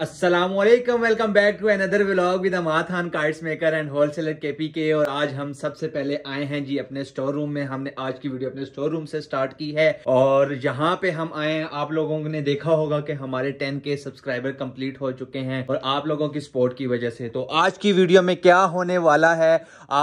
Aslam welcome back to another vlog with Ama Khan cards maker and wholesaler K P K और आज हम सबसे पहले आए हैं जी अपने स्टोर रूम में हमने आज की वीडियो अपने स्टोर रूम से स्टार्ट की है और यहाँ पे हम आए हैं आप लोगों ने देखा होगा कि हमारे 10 के सब्सक्राइबर कंप्लीट हो चुके हैं और आप लोगों की सपोर्ट की वजह से तो आज की वीडियो में क्या होने वाला है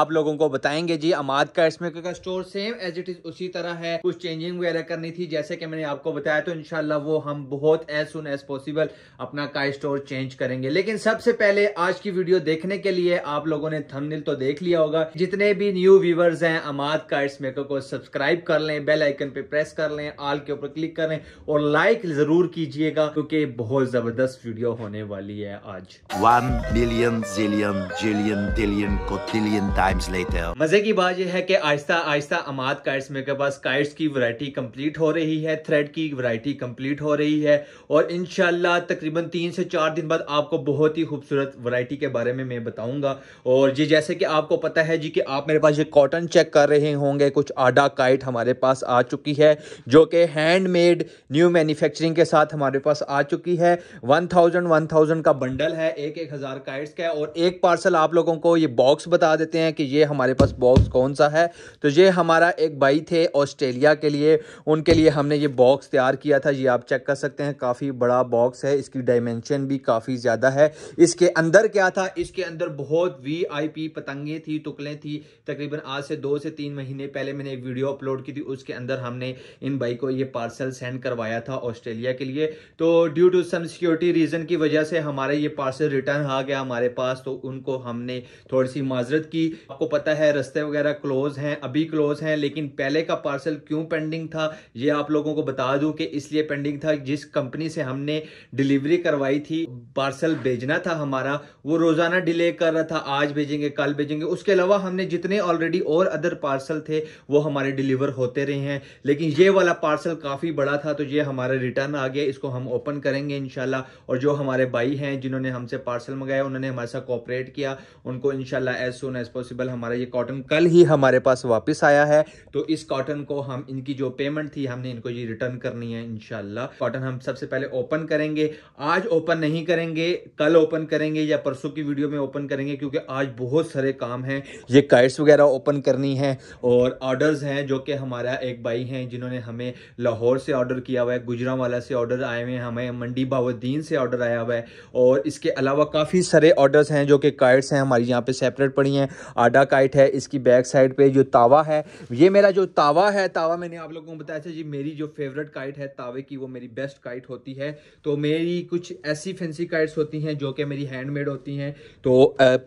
आप लोगों को बताएंगे जी अमाद कार्ड्स मेकर का store same as it is उसी तरह है कुछ चेंजिंग वगैरह करनी थी जैसे कि मैंने आपको बताया तो इनशाला वो हम बहुत एज सुन एज पॉसिबल अपना कार्ड स्टोर चेंज करेंगे लेकिन सबसे पहले आज की वीडियो देखने के लिए आप लोगों ने थंबनेल तो देख लिया होगा जितने भी न्यू व्यूवर्स हैं अमाद कार्ड्स मेकर को सब्सक्राइब कर लें बेल आइकन पे प्रेस कर लें आल के ऊपर क्लिक करें और लाइक जरूर कीजिएगा क्योंकि बहुत जबरदस्त वीडियो होने वाली है आज one million zillion zillion trillion को टिलियन टाइम्स लेते हैं मजे की बात यह है कि आहिस्ता आहिस्ता अमाद कार्ड्स मेकर पास कार्ड्स की वरायटी कम्प्लीट हो रही है थ्रेड की वरायटी कम्प्लीट हो रही है और इनशाला तकरीबन तीन से चार दिन बाद आपको बहुत ही खूबसूरत वैरायटी के बारे में मैं बताऊंगा और जी जैसे कि आपको पता है जी कि आप मेरे पास ये कॉटन चेक कर रहे होंगे कुछ आडा काइट हमारे पास आ चुकी है जो कि हैंडमेड न्यू मैन्युफैक्चरिंग के साथ हमारे पास आ चुकी है वन थाउजेंड वन थाउजेंड का बंडल है एक एक हज़ार काइट्स का और एक पार्सल आप लोगों को ये बॉक्स बता देते हैं कि ये हमारे पास बॉक्स कौन सा है तो ये हमारा एक भाई थे ऑस्ट्रेलिया के लिए उनके लिए हमने ये बॉक्स तैयार किया था ये आप चेक कर सकते हैं काफ़ी बड़ा बॉक्स है इसकी डायमेंशन कलेक्शन भी काफ़ी ज़्यादा है इसके अंदर क्या था इसके अंदर बहुत वीआईपी पतंगे थी टुकलें थी तकरीबन आज से दो से तीन महीने पहले मैंने एक वीडियो अपलोड की थी उसके अंदर हमने इन बाइक को ये पार्सल सेंड करवाया था ऑस्ट्रेलिया के लिए तो due to some security reason की वजह से हमारे ये पार्सल रिटर्न आ गया हमारे पास तो उनको हमने थोड़ी सी माजरत की आपको पता है रस्ते वगैरह क्लोज हैं अभी क्लोज हैं लेकिन पहले का पार्सल क्यों पेंडिंग था ये आप लोगों को बता दूं कि इसलिए पेंडिंग था जिस कंपनी से हमने डिलीवरी करवाई थी पार्सल भेजना था हमारा वो रोजाना डिले कर रहा था आज भेजेंगे कल भेजेंगे उसके अलावा हमने जितने ऑलरेडी और अदर पार्सल थे वो हमारे डिलीवर होते रहे हैं लेकिन ये वाला पार्सल काफ़ी बड़ा था तो ये हमारा रिटर्न आ गया इसको हम ओपन करेंगे इनशाला और जो हमारे भाई हैं जिन्होंने हमसे पार्सल मंगाया उन्होंने हमारे साथ कॉपरेट किया उनको इनशाला एज सुन एज पॉसिबल हमारा ये कॉटन कल ही हमारे पास वापस आया है तो इस कॉटन को हम इनकी जो पेमेंट थी हमने इनको ये रिटर्न करनी है इनशाला कॉटन हम सबसे पहले ओपन करेंगे आज ओपन ओपन नहीं करेंगे कल ओपन करेंगे या परसों की वीडियो में ओपन करेंगे क्योंकि आज बहुत सारे काम हैं ये काइट्स वगैरह ओपन करनी है और ऑर्डर्स हैं जो कि हमारा एक भाई हैं जिन्होंने हमें लाहौर से ऑर्डर किया हुआ है गुजरावाला से ऑर्डर आए हुए हैं हमें मंडी बाउद्दीन से ऑर्डर आया हुआ है और इसके अलावा काफ़ी सारे ऑर्डर्स हैं जो कि काइट्स हैं हमारी यहाँ पर सेपरेट पड़ी हैं आडा काइट है इसकी बैक साइड पर जो तावा है ये मेरा जो तावा है तावा मैंने आप लोगों को बताया था जी मेरी जो फेवरेट काइट है तावे की वो मेरी बेस्ट काइट होती है तो मेरी कुछ ऐसे ऐसी फैंसी काइट्स होती हैं जो कि मेरी हैंडमेड होती हैं तो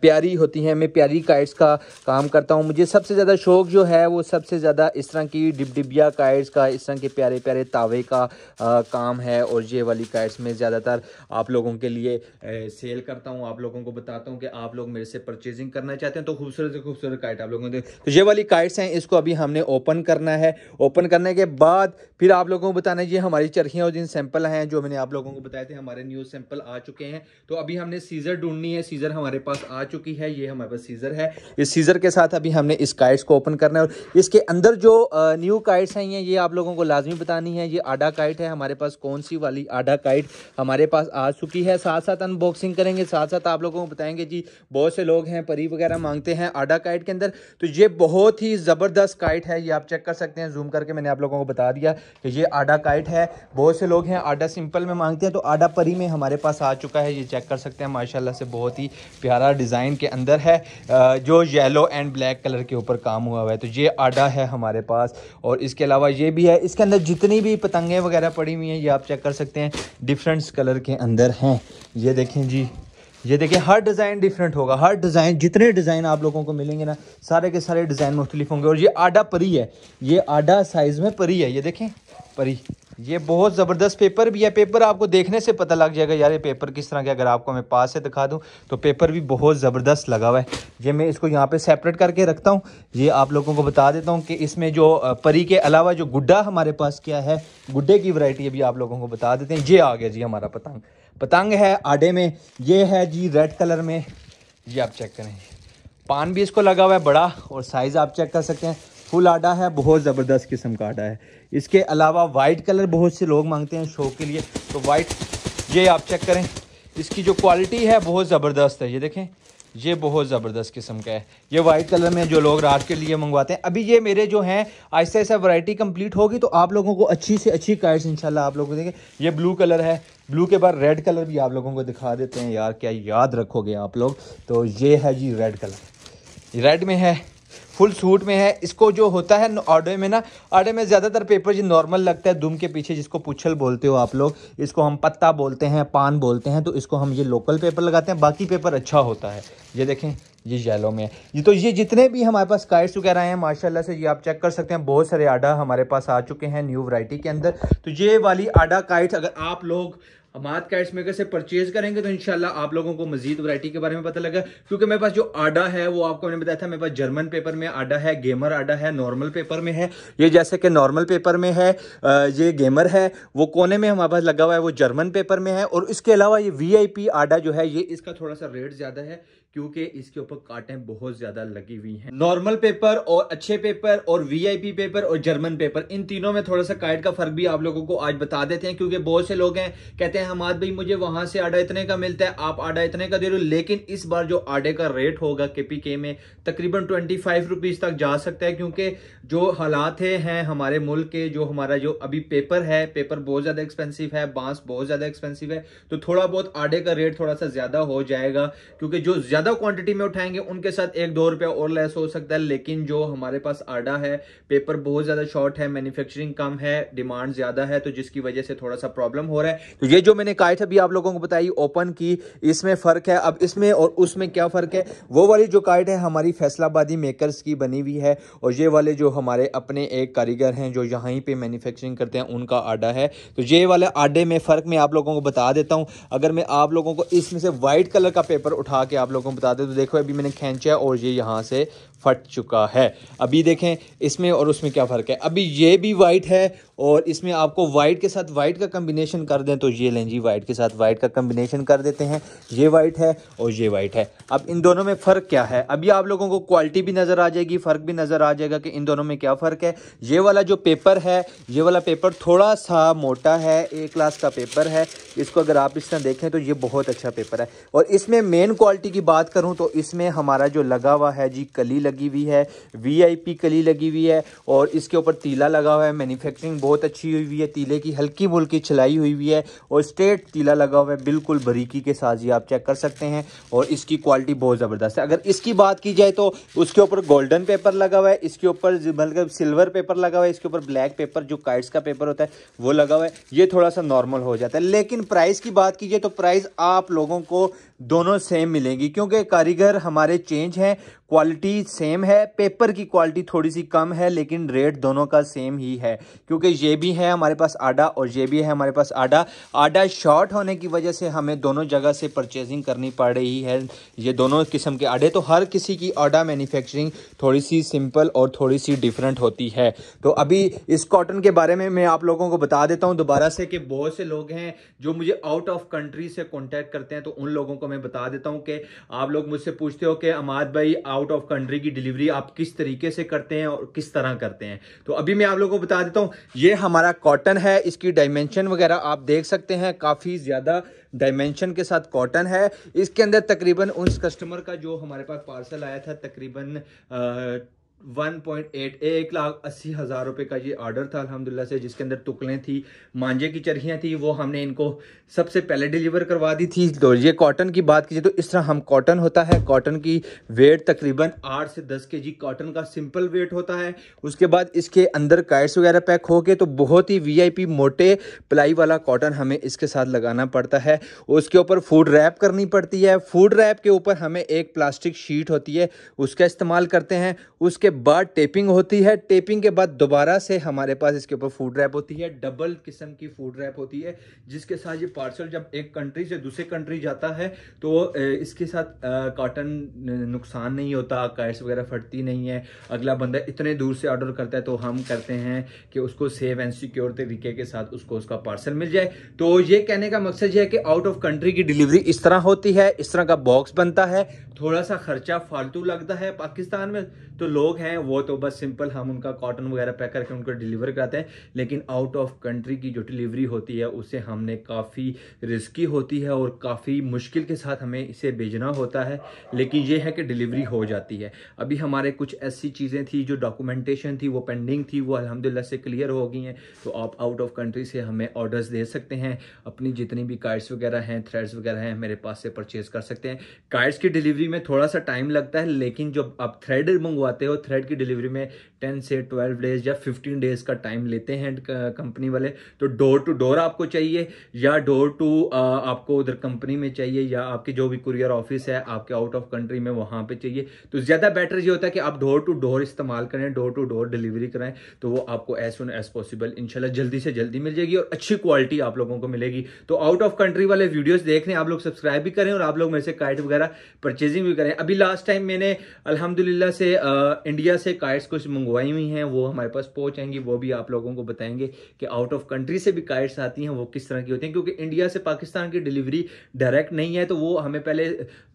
प्यारी होती हैं मैं प्यारी काइट्स का काम करता हूँ मुझे सबसे ज़्यादा शौक जो है वो सबसे ज़्यादा इस तरह की डिबडिबिया काइट्स का इस तरह के प्यारे प्यारे तावे का काम है और ये वाली काइट्स में ज़्यादातर आप लोगों के लिए सेल करता हूँ आप लोगों को बताता हूँ कि आप लोग मेरे से परचेजिंग करना चाहते हैं तो खूबसूरत से खूबसूरत काइट आप लोगों को तो ये वाली काइट्स हैं इसको अभी हमने ओपन करना है ओपन करने के बाद फिर आप लोगों को बताना ये हमारी चरखियाँ और जिन सैंपल हैं जो मैंने आप लोगों को बताए थे हमारे न्यूज़ सैंपल आ चुके हैं तो अभी हमने सीजर ढूंढनी है सीजर हमारे पास आ चुकी है ये हमारे पास सीजर है इस सीजर के साथ अभी हमने इस काइट्स को ओपन करना है और इसके अंदर जो न्यू काइट्स हैं ये आप लोगों को लाजमी बतानी है ये आडा काइट है हमारे पास कौन सी वाली आडा काइट हमारे पास आ चुकी है साथ साथ अनबॉक्सिंग करेंगे साथ साथ आप लोगों को बताएंगे जी बहुत से लोग हैं परी वगैरह मांगते हैं आडा काइट के अंदर तो ये बहुत ही ज़बरदस्त काइट है ये आप चेक कर सकते हैं जूम करके मैंने आप लोगों को बता दिया कि ये आडा काइट है बहुत से लोग हैं आडा सिंपल में मांगते हैं तो आडा परी में हमारे हमारे पास आ चुका है ये चेक कर सकते हैं माशाल्लाह से बहुत ही प्यारा डिज़ाइन के अंदर है जो येलो एंड ब्लैक कलर के ऊपर काम हुआ हुआ है तो ये आडा है हमारे पास और इसके अलावा ये भी है इसके अंदर जितनी भी पतंगे वगैरह पड़ी हुई हैं ये आप चेक कर सकते हैं डिफरेंट्स कलर के अंदर हैं ये देखें जी ये देखिए हर डिज़ाइन डिफरेंट होगा हर डिज़ाइन जितने डिज़ाइन आप लोगों को मिलेंगे ना सारे के सारे डिज़ाइन मुख्तलिफ होंगे और ये आडा परी है ये आडा साइज़ में परी है ये देखें परी ये बहुत ज़बरदस्त पेपर भी है पेपर आपको देखने से पता लग जाएगा यार ये पेपर किस तरह के अगर आपको मैं पास से दिखा दूँ तो पेपर भी बहुत ज़बरदस्त लगा हुआ है ये मैं इसको यहाँ पे सेपरेट करके रखता हूँ ये आप लोगों को बता देता हूँ कि इसमें जो परी के अलावा जो गुड्डा हमारे पास क्या है गुड्डे की वरायटी अभी आप लोगों को बता देते हैं ये आ गया जी हमारा पतंग पतंग है आडे में ये है जी रेड कलर में ये आप चेक करें पान भी इसको लगा हुआ है बड़ा और साइज़ आप चेक कर सकते हैं फुल आडा है बहुत ज़बरदस्त किस्म का आडा है इसके अलावा वाइट कलर बहुत से लोग मांगते हैं शो के लिए तो वाइट ये आप चेक करें इसकी जो क्वालिटी है बहुत ज़बरदस्त है ये देखें ये बहुत ज़बरदस्त किस्म का है ये वाइट कलर में जो लोग रात के लिए मंगवाते हैं अभी ये मेरे जो हैं ऐसे ऐसे वैरायटी कंप्लीट होगी तो आप लोगों को अच्छी से अच्छी काइट्स इंशाल्लाह आप लोगों को देखें ये ब्लू कलर है ब्लू के बाद रेड कलर भी आप लोगों को दिखा देते हैं यार क्या याद रखोगे आप लोग तो ये है जी रेड कलर रेड में है फुल सूट में है इसको जो होता है ऑडे में ना ऑडे में ज़्यादातर पेपर जी नॉर्मल लगता है दुम के पीछे जिसको पुछल बोलते हो आप लोग इसको हम पत्ता बोलते हैं पान बोलते हैं तो इसको हम ये लोकल पेपर लगाते हैं बाकी पेपर अच्छा होता है ये देखें ये येलो में है ये तो ये जितने भी हमारे पास काइट्स वगैरह हैं माशाल्लाह से ये आप चेक कर सकते हैं बहुत सारे आडा हमारे पास आ चुके हैं न्यू वैरायटी के अंदर तो ये वाली आडा काइट्स अगर आप लोग हम आज का मेकर से परचेज करेंगे तो इनशाला आप लोगों को मजीद वरायटी के बारे में पता लगा क्योंकि मेरे पास जो आडा है वो आपको मैंने बताया था मेरे पास जर्मन पेपर में आडा है गेमर आडा है नॉर्मल पेपर में है ये जैसे कि नॉर्मल पेपर में है ये गेमर है वो कोने में हमारे पास लगा हुआ है वो जर्मन पेपर में है और इसके अलावा ये वी आडा जो है ये इसका थोड़ा सा रेट ज़्यादा है क्योंकि इसके ऊपर काटें बहुत ज्यादा लगी हुई हैं नॉर्मल पेपर और अच्छे पेपर और वीआईपी पेपर और जर्मन पेपर इन तीनों में थोड़ा सा काट का फर्क भी आप लोगों को आज बता देते हैं क्योंकि बहुत से लोग हैं कहते हैं हमाद भाई मुझे वहां से आडा इतने का मिलता है आप आडा इतने का दे रहे हो लेकिन इस बार जो आडे का रेट होगा के में तकरीबन ट्वेंटी फाइव तक जा सकता है क्योंकि जो हालात है हमारे मुल्क के जो हमारा जो अभी पेपर है पेपर बहुत ज्यादा एक्सपेंसिव है बांस बहुत ज्यादा एक्सपेंसिव है तो थोड़ा बहुत आडे का रेट थोड़ा सा ज्यादा हो जाएगा क्योंकि जो ज्यादा ज़्यादा क्वांटिटी में उठाएंगे उनके साथ एक दो रुपया और लेस हो सकता है लेकिन जो हमारे पास आडा है पेपर बहुत ज़्यादा शॉर्ट है मैन्युफैक्चरिंग कम है डिमांड ज़्यादा है तो जिसकी वजह से थोड़ा सा प्रॉब्लम हो रहा है तो ये जो मैंने काइट अभी आप लोगों को बताई ओपन की इसमें फ़र्क है अब इसमें और उसमें क्या फ़र्क है वो वाली जो काइट है हमारी फैसलाबादी मेकर की बनी हुई है और ये वाले जो हमारे अपने एक कारीगर हैं जो यहाँ पे मैन्युफैक्चरिंग करते हैं उनका आडा है तो ये वाले आडे में फ़र्क मैं आप लोगों को बता देता हूँ अगर मैं आप लोगों को इसमें से व्हाइट कलर का पेपर उठा के आप लोगों बता दें तो देखो अभी मैंने खींचा है और ये यहाँ से फट चुका है अभी देखें इसमें और उसमें क्या फ़र्क है अभी ये भी वाइट है और इसमें आपको वाइट के साथ वाइट का कम्बिनेशन कर दें तो ये लें जी वाइट के साथ वाइट का कम्बिनेशन कर देते हैं ये वाइट है और ये वाइट है अब इन दोनों में फ़र्क क्या है अभी आप लोगों को क्वालिटी भी नज़र आ जाएगी फ़र्क भी नज़र आ जाएगा कि इन दोनों में क्या फ़र्क है ये वाला जो पेपर है ये वाला पेपर थोड़ा सा मोटा है ए क्लास का पेपर है इसको अगर आप इस तरह देखें तो ये बहुत अच्छा पेपर है और इसमें मेन क्वालिटी की बात करूँ तो इसमें हमारा जो लगा हुआ है जी कली लग लगी हुई है वीआईपी कली लगी हुई है और इसके ऊपर तीला लगा हुआ है मैन्युफैक्चरिंग बहुत अच्छी हुई हुई है तीले की हल्की बुल्की छलाई हुई हुई है और स्ट्रेट तीला लगा हुआ है बिल्कुल बरीकी के साथ ही आप चेक कर सकते हैं और इसकी क्वालिटी बहुत ज़बरदस्त है अगर इसकी बात की जाए तो उसके ऊपर गोल्डन पेपर लगा हुआ है इसके ऊपर मतलब सिल्वर पेपर लगा हुआ है इसके ऊपर ब्लैक पेपर जो काइट्स का पेपर होता है वो लगा हुआ है ये थोड़ा सा नॉर्मल हो जाता है लेकिन प्राइस की बात कीजिए तो प्राइस आप लोगों को दोनों सेम मिलेंगी क्योंकि कारीगर हमारे चेंज हैं क्वालिटी सेम है पेपर की क्वालिटी थोड़ी सी कम है लेकिन रेट दोनों का सेम ही है क्योंकि ये भी है हमारे पास आडा और ये भी है हमारे पास आडा आडा शॉर्ट होने की वजह से हमें दोनों जगह से परचेजिंग करनी पड़ रही है ये दोनों किस्म के आडे तो हर किसी की आडा मैन्युफैक्चरिंग थोड़ी सी सिंपल और थोड़ी सी डिफरेंट होती है तो अभी इस कॉटन के बारे में मैं आप लोगों को बता देता हूँ दोबारा से कि बहुत से लोग हैं जो मुझे आउट ऑफ कंट्री से कॉन्टैक्ट करते हैं तो उन लोगों को मैं बता देता हूं कि आप लोग मुझसे पूछते हो कि अमाद भाई आउट ऑफ कंट्री की डिलीवरी आप किस तरीके से करते हैं और किस तरह करते हैं तो अभी मैं आप लोगों को बता देता हूं ये हमारा कॉटन है इसकी डायमेंशन वगैरह आप देख सकते हैं काफ़ी ज़्यादा डायमेंशन के साथ कॉटन है इसके अंदर तकरीबन उस कस्टमर का जो हमारे पास पार्सल आया था तकरीबन 1.8 एक लाख अस्सी हज़ार रुपये का ये ऑर्डर था अलहमदिल्ला से जिसके अंदर तुकलें थी मांझे की चरखियाँ थी वो हमने इनको सबसे पहले डिलीवर करवा दी थी तो ये कॉटन की बात कीजिए तो इस तरह हम कॉटन होता है कॉटन की वेट तकरीबन आठ से दस के जी कॉटन का सिंपल वेट होता है उसके बाद इसके अंदर कायर्स वगैरह पैक हो गए तो बहुत ही वी मोटे प्लाई वाला कॉटन हमें इसके साथ लगाना पड़ता है उसके ऊपर फूड रैप करनी पड़ती है फूड रैप के ऊपर हमें एक प्लास्टिक शीट होती है उसका इस्तेमाल करते हैं उसके बाद टेपिंग होती है टेपिंग के बाद दोबारा से हमारे पास इसके ऊपर फूड रैप होती है डबल किस्म की फूड रैप होती है जिसके साथ ये पार्सल जब एक कंट्री से दूसरे कंट्री जाता है तो इसके साथ कॉटन नुकसान नहीं होता कायर्स वगैरह फटती नहीं है अगला बंदा इतने दूर से ऑर्डर करता है तो हम करते हैं कि उसको सेफ एंड सिक्योर तरीके के साथ उसको उसका पार्सल मिल जाए तो ये कहने का मकसद यह है कि आउट ऑफ कंट्री की डिलीवरी इस तरह होती है इस तरह का बॉक्स बनता है थोड़ा सा खर्चा फालतू लगता है पाकिस्तान में तो लोग हैं वो तो बस सिंपल हम उनका कॉटन वगैरह पैक करके उनको डिलीवर कराते हैं लेकिन आउट ऑफ कंट्री की जो डिलीवरी होती है उसे हमने काफ़ी रिस्की होती है और काफ़ी मुश्किल के साथ हमें इसे भेजना होता है लेकिन ये है कि डिलीवरी हो जाती है अभी हमारे कुछ ऐसी चीज़ें थी जो डॉक्यूमेंटेशन थी वो पेंडिंग थी वो अलहमदिल्ला से क्लियर हो गई हैं तो आप आउट ऑफ कंट्री से हमें ऑर्डर्स दे सकते हैं अपनी जितनी भी कार्ड्स वगैरह हैं थ्रेड्स वगैरह हैं मेरे पास से परचेज़ कर सकते हैं कार्ड्स की डिलीवरी में थोड़ा सा टाइम लगता है लेकिन जब आप थ्रेड मंगवाते हो थ्रेड की डिलीवरी में टेन से ट्वेल्व डेज या फिफ्टीन डेज का टाइम लेते हैं कंपनी वाले तो डोर टू डोर आपको चाहिए या डोर टू आपको उधर कंपनी में चाहिए या आपके जो भी कुरियर ऑफिस है आपके आउट ऑफ कंट्री में वहाँ पर चाहिए तो ज़्यादा बेटर ये होता है कि आप डोर टू डोर इस्तेमाल करें डोर टू डोर डिलीवरी कराएं तो वो आपको एज सुन एज पॉसिबल इनशाला जल्दी से जल्दी मिल जाएगी और अच्छी क्वालिटी आप लोगों को मिलेगी तो आउट ऑफ कंट्री वाले वीडियोज़ देख रहे हैं आप लोग सब्सक्राइब भी करें और आप लोग मेरे से काइट वगैरह परचेजिंग शॉपिंग भी करें अभी लास्ट टाइम मैंने अल्हम्दुलिल्लाह से आ, इंडिया से काइट्स कुछ मंगवाई हुई हैं वो हमारे पास पहुंचेंगी वो भी आप लोगों को बताएंगे कि आउट ऑफ कंट्री से भी काइट्स आती हैं वो किस तरह की होती हैं क्योंकि इंडिया से पाकिस्तान की डिलीवरी डायरेक्ट नहीं है तो वो हमें पहले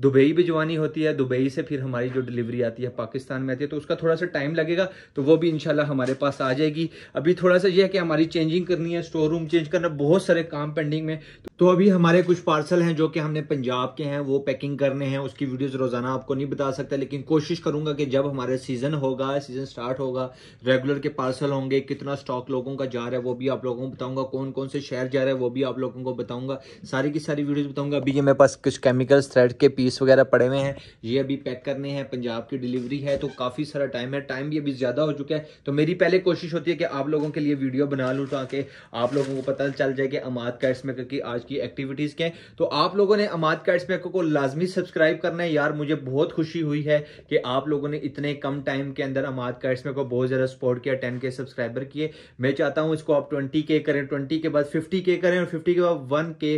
दुबई भिजवानी होती है दुबई से फिर हमारी जो डिलीवरी आती है पाकिस्तान में आती है तो उसका थोड़ा सा टाइम लगेगा तो वो भी इनशाला हमारे पास आ जाएगी अभी थोड़ा सा ये है कि हमारी चेंजिंग करनी है स्टोर रूम चेंज करना बहुत सारे काम पेंडिंग में तो अभी हमारे कुछ पार्सल हैं जो कि हमने पंजाब के हैं वो पैकिंग करने हैं उसकी वीडियो वीडियोस रोज़ाना आपको नहीं बता सकता लेकिन कोशिश करूंगा कि जब हमारे सीज़न होगा सीज़न स्टार्ट होगा रेगुलर के पार्सल होंगे कितना स्टॉक लोगों का जा रहा है वो भी आप लोगों को बताऊंगा कौन कौन से शहर जा रहा है वो भी आप लोगों को बताऊंगा सारी की सारी वीडियोज़ बताऊंगा अभी ये मेरे पास कुछ केमिकल्स थ्रेड के पीस वगैरह पड़े हुए हैं ये अभी पैक करने हैं पंजाब की डिलीवरी है तो काफ़ी सारा टाइम है टाइम भी अभी ज़्यादा हो चुका है तो मेरी पहले कोशिश होती है कि आप लोगों के लिए वीडियो बना लूँ ताकि आप लोगों को पता चल जाए कि अमाद कैट्स मेकर की आज की एक्टिविटीज़ क्या है तो आप लोगों ने अमाद कैट्स मेकर को लाजमी सब्सक्राइब करना है यार मुझे बहुत खुशी हुई है कि आप लोगों ने इतने कम टाइम के अंदर अमाद इसमें को बहुत ज़्यादा सपोर्ट किया टेन के सब्सक्राइबर किए मैं चाहता हूँ इसको आप ट्वेंटी के करें ट्वेंटी के बाद फिफ्टी के करें और फिफ्टी के बाद वन के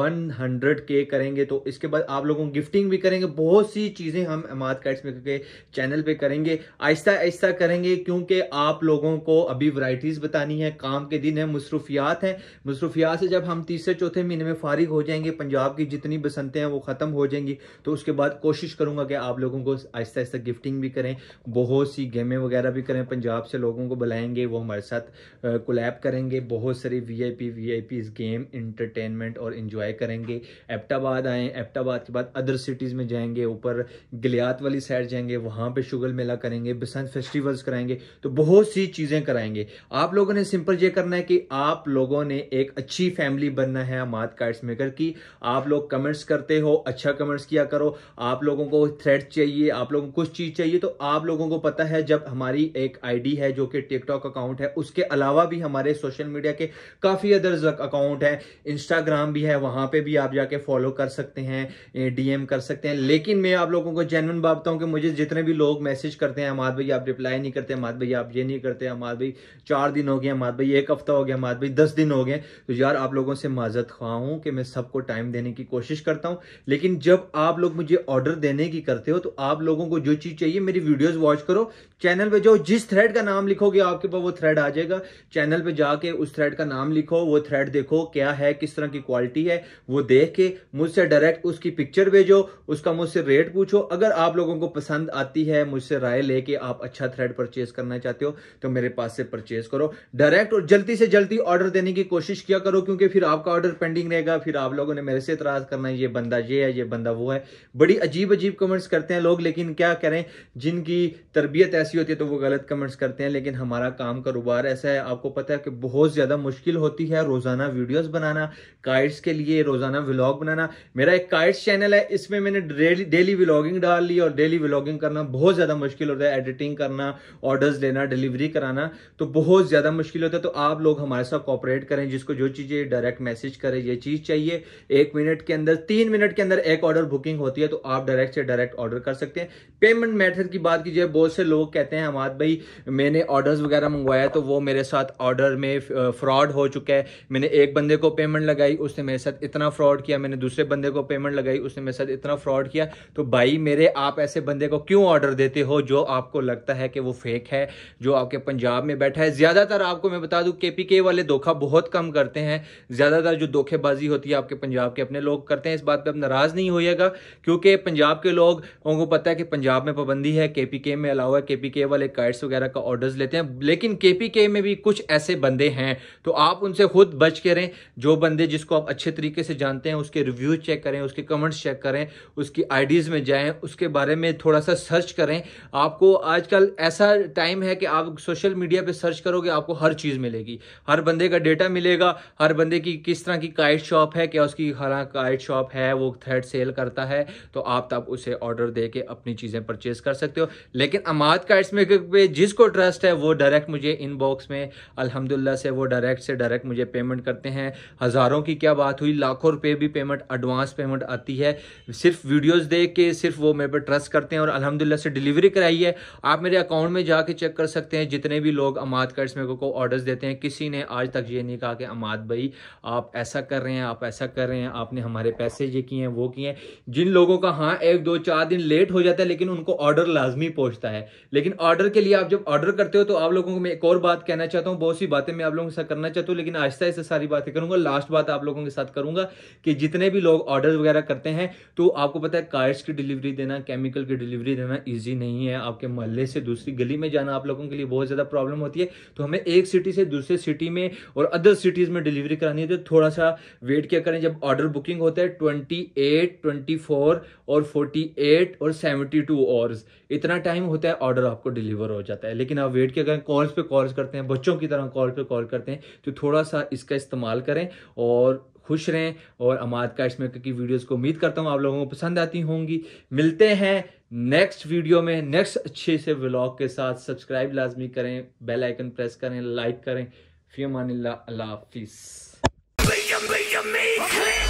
वन हंड्रेड के करेंगे तो इसके बाद आप लोगों को गिफ्टिंग भी करेंगे बहुत सी चीज़ें हम अमाद इसमें के चैनल पर करेंगे आहिस्ता आहिस्ता करेंगे क्योंकि आप लोगों को अभी वराइटीज़ बतानी है काम के दिन है मसरूफियात हैं मसरूफियात से जब हम तीसरे चौथे महीने में फारिग हो जाएंगे पंजाब की जितनी बसंतें हैं वो ख़त्म हो जाएंगी तो उसके बाद कोशिश करूंगा कि आप लोगों को आहिस्ता आहिस्ता गिफ्टिंग भी करें बहुत सी गेमें वगैरह भी करें पंजाब से लोगों को बुलाएंगे वो हमारे साथ कोलैब करेंगे बहुत सारी V I P V I P game entertainment और इन्जॉय करेंगे एपटाबाद आएँ एपटाबाद के बाद अदर सिटीज़ में जाएंगे ऊपर गलियात वाली साइड जाएंगे वहाँ पर शुगर मेला करेंगे बसंत फेस्टिवल्स कराएंगे तो बहुत सी चीज़ें कराएंगे आप लोगों ने सिंपल ये करना है कि आप लोगों ने एक अच्छी फैमिली बनना है अमाद कार्ड्स मेकर की आप लोग कमेंट्स करते हो अच्छा कमेंट्स किया करो आप आप लोगों को थ्रेड चाहिए आप लोगों को कुछ चीज़ चाहिए तो आप लोगों को पता है जब हमारी एक आईडी है जो कि टिकटॉक अकाउंट है उसके अलावा भी हमारे सोशल मीडिया के काफ़ी अदर्स अकाउंट है इंस्टाग्राम भी है वहां पे भी आप जाके फॉलो कर सकते हैं डीएम कर सकते हैं लेकिन मैं आप लोगों को जेनवन बात हूँ कि मुझे जितने भी लोग मैसेज करते हैं अमाद भाई आप रिप्लाई नहीं करते अमाद भाई आप ये नहीं करते अमाद भाई चार दिन हो गए अमाद भाई एक हफ्ता हो गया अमाद भाई दस दिन हो गए तो यार आप लोगों से माजत ख्वा हूँ कि मैं सबको टाइम देने की कोशिश करता हूँ लेकिन जब आप लोग मुझे ऑर्डर देने की करते हो तो आप लोगों को जो चीज चाहिए मेरी वीडियोस वॉच करो चैनल पे जाओ जिस थ्रेड का नाम लिखोगे आपके पास वो थ्रेड आ जाएगा चैनल पे जाके उस थ्रेड का नाम लिखो वो थ्रेड देखो क्या है किस तरह की क्वालिटी है वो देख के मुझसे डायरेक्ट उसकी पिक्चर भेजो उसका मुझसे रेट पूछो अगर आप लोगों को पसंद आती है मुझसे राय लेके आप अच्छा थ्रेड परचेज करना चाहते हो तो मेरे पास से परचेज करो डायरेक्ट और जल्दी से जल्दी ऑर्डर देने की कोशिश किया करो क्योंकि फिर आपका ऑर्डर पेंडिंग रहेगा फिर आप लोगों ने मेरे से इतराज करना है ये बंदा ये है ये बंदा वो है बड़ी अजीब अजीब कमेंट्स करते हैं लोग लेकिन क्या करें जिनकी तरबियत ऐसी होती है तो वो गलत कमेंट्स करते हैं लेकिन हमारा काम कारोबार ऐसा है आपको पता है कि बहुत ज़्यादा मुश्किल होती है रोज़ाना वीडियोस बनाना काइट्स के लिए रोज़ाना व्लॉग बनाना मेरा एक काइट्स चैनल है इसमें मैंने डेली डेली व्लॉगिंग डाल ली और डेली व्लॉगिंग करना बहुत ज़्यादा मुश्किल होता है एडिटिंग करना ऑर्डर्स लेना डिलीवरी कराना तो बहुत ज़्यादा मुश्किल होता है तो आप लोग हमारे साथ कॉपरेट करें जिसको जो चीज़ें डायरेक्ट मैसेज करें ये चीज़ चाहिए एक मिनट के अंदर तीन मिनट के अंदर एक ऑर्डर बुकिंग होती है तो आप आप डायरेक्ट से डायरेक्ट ऑर्डर कर सकते हैं पेमेंट मेथड की बात कीजिए बहुत से लोग कहते हैं हमाद भाई मैंने ऑर्डर्स वगैरह मंगवाया तो वो मेरे साथ ऑर्डर में फ्रॉड हो चुका है मैंने एक बंदे को पेमेंट लगाई उसने मेरे साथ इतना फ्रॉड किया मैंने दूसरे बंदे को पेमेंट लगाई उसने मेरे साथ इतना फ्रॉड किया तो भाई मेरे आप ऐसे बंदे को क्यों ऑर्डर देते हो जो आपको लगता है कि वो फेक है जो आपके पंजाब में बैठा है ज़्यादातर आपको मैं बता दूँ के वाले धोखा बहुत कम करते हैं ज़्यादातर जो धोखेबाजी होती है आपके पंजाब के अपने लोग करते हैं इस बात पर आप नाराज़ नहीं होगा क्योंकि पंजाब के लोग उनको पता है कि पंजाब में पाबंदी है के में अलाउ है के वाले कार्ड्स वगैरह का ऑर्डर्स लेते हैं लेकिन के पी के में भी कुछ ऐसे बंदे हैं तो आप उनसे खुद बच के रहें जो बंदे जिसको आप अच्छे तरीके से जानते हैं उसके रिव्यूज चेक करें उसके कमेंट्स चेक करें उसकी आईडीज़ में जाएँ उसके बारे में थोड़ा सा सर्च करें आपको आजकल ऐसा टाइम है कि आप सोशल मीडिया पर सर्च करोगे आपको हर चीज़ मिलेगी हर बंदे का डेटा मिलेगा हर बंदे की किस तरह की काइट शॉप है क्या उसकी हरा काइट शॉप है वो थ्रेड सेल करता है तो आप आप तब उसे ऑर्डर दे के अपनी चीज़ें परचेज कर सकते हो लेकिन अमाद का में पे जिसको ट्रस्ट है वो डायरेक्ट मुझे इनबॉक्स में अलहमदिल्ला से वो डायरेक्ट से डायरेक्ट मुझे पेमेंट करते हैं हज़ारों की क्या बात हुई लाखों रुपये भी पेमेंट एडवांस पेमेंट आती है सिर्फ वीडियोज़ देख के सिर्फ वो मेरे पर ट्रस्ट करते हैं और अलहमदिल्ला से डिलीवरी कराई है आप मेरे अकाउंट में जाके चेक कर सकते हैं जितने भी लोग अमाद कार्ड्स मेरे को ऑर्डर्स देते हैं किसी ने आज तक ये नहीं कहा कि अमाद भाई आप ऐसा कर रहे हैं आप ऐसा कर रहे हैं आपने हमारे पैसे ये किए हैं वो किए हैं जिन लोगों का हाँ एक दो चार दिन लेट हो जाता है लेकिन उनको ऑर्डर लाजमी पहुंचता है लेकिन ऑर्डर के लिए आप जब ऑर्डर करते हो तो आप लोगों को मैं एक और बात कहना चाहता हूँ बहुत सी बातें मैं आप लोगों के साथ करना चाहता हूँ लेकिन आहिस्ता ऐसे सारी बातें करूंगा लास्ट बात आप लोगों के साथ करूंगा कि जितने भी लोग ऑर्डर वगैरह करते हैं तो आपको पता है कार्ड्स की डिलीवरी देना केमिकल की डिलीवरी देना ईजी नहीं है आपके महल्ले से दूसरी गली में जाना आप लोगों के लिए बहुत ज़्यादा प्रॉब्लम होती है तो हमें एक सिटी से दूसरे सिटी में और अदर सिटीज़ में डिलीवरी करानी है तो थोड़ा सा वेट क्या करें जब ऑर्डर बुकिंग होता है ट्वेंटी एट ट्वेंटी फोर और 48 और 72 टू आवर्स इतना टाइम होता है ऑर्डर आपको डिलीवर हो जाता है लेकिन आप वेट के करें कॉल्स पे कॉल्स करते हैं बच्चों की तरह कॉल पे कॉल करते हैं तो थोड़ा सा इसका इस्तेमाल करें और खुश रहें और अमाद का इसमें की वीडियोस को उम्मीद करता हूँ आप लोगों को पसंद आती होंगी मिलते हैं नेक्स्ट वीडियो में नेक्स्ट अच्छे से व्लॉग के साथ सब्सक्राइब लाजमी करें बेल आइकन प्रेस करें लाइक करें फी मानिल्ला अल्लाह हाफिज़